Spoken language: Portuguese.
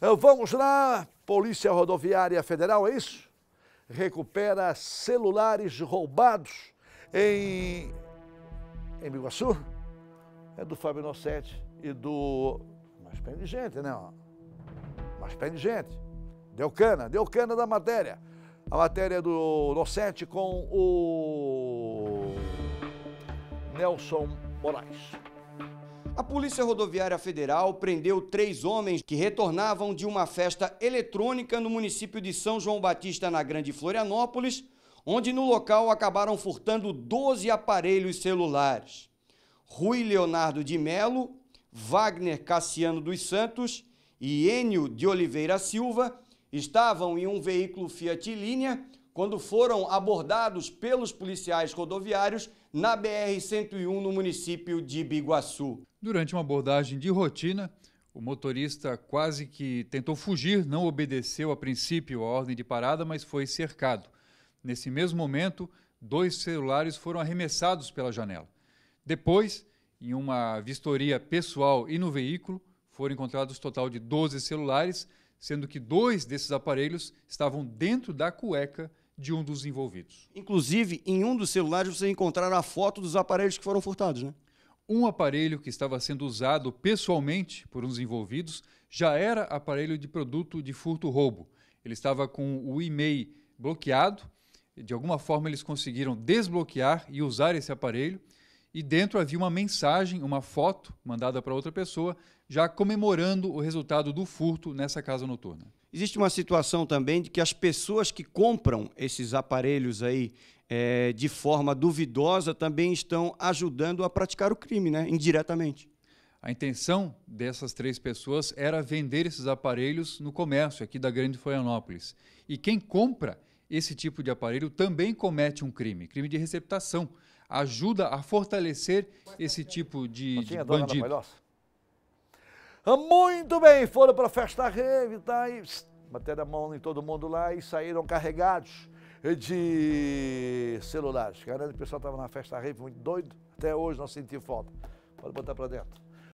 Eh, vamos lá, Polícia Rodoviária Federal, é isso? Recupera celulares roubados em. em Biguaçu? É do Fábio Nocete e do. Mas pé de gente, né? Mas pé de gente. Deu cana, deu cana da matéria. A matéria do Nocete com o. Nelson Moraes. A Polícia Rodoviária Federal prendeu três homens que retornavam de uma festa eletrônica no município de São João Batista, na Grande Florianópolis, onde no local acabaram furtando 12 aparelhos celulares. Rui Leonardo de Melo, Wagner Cassiano dos Santos e Enio de Oliveira Silva estavam em um veículo Fiat Linea quando foram abordados pelos policiais rodoviários na BR-101 no município de Biguaçu. Durante uma abordagem de rotina, o motorista quase que tentou fugir, não obedeceu a princípio a ordem de parada, mas foi cercado. Nesse mesmo momento, dois celulares foram arremessados pela janela. Depois, em uma vistoria pessoal e no veículo, foram encontrados total de 12 celulares, sendo que dois desses aparelhos estavam dentro da cueca de um dos envolvidos. Inclusive, em um dos celulares vocês encontraram a foto dos aparelhos que foram furtados, né? Um aparelho que estava sendo usado pessoalmente por um dos envolvidos já era aparelho de produto de furto-roubo. Ele estava com o e-mail bloqueado, de alguma forma eles conseguiram desbloquear e usar esse aparelho e dentro havia uma mensagem, uma foto mandada para outra pessoa, já comemorando o resultado do furto nessa casa noturna. Existe uma situação também de que as pessoas que compram esses aparelhos aí é, de forma duvidosa também estão ajudando a praticar o crime, né? Indiretamente. A intenção dessas três pessoas era vender esses aparelhos no comércio aqui da Grande Florianópolis. E quem compra esse tipo de aparelho também comete um crime, crime de receptação ajuda a fortalecer esse tipo de, de bandido. Ah, muito bem, foram para a festa rave, tá? E bateram a mão em todo mundo lá e saíram carregados de celulares. Garanto que o pessoal estava na festa rave muito doido. Até hoje não senti falta. Pode botar para dentro.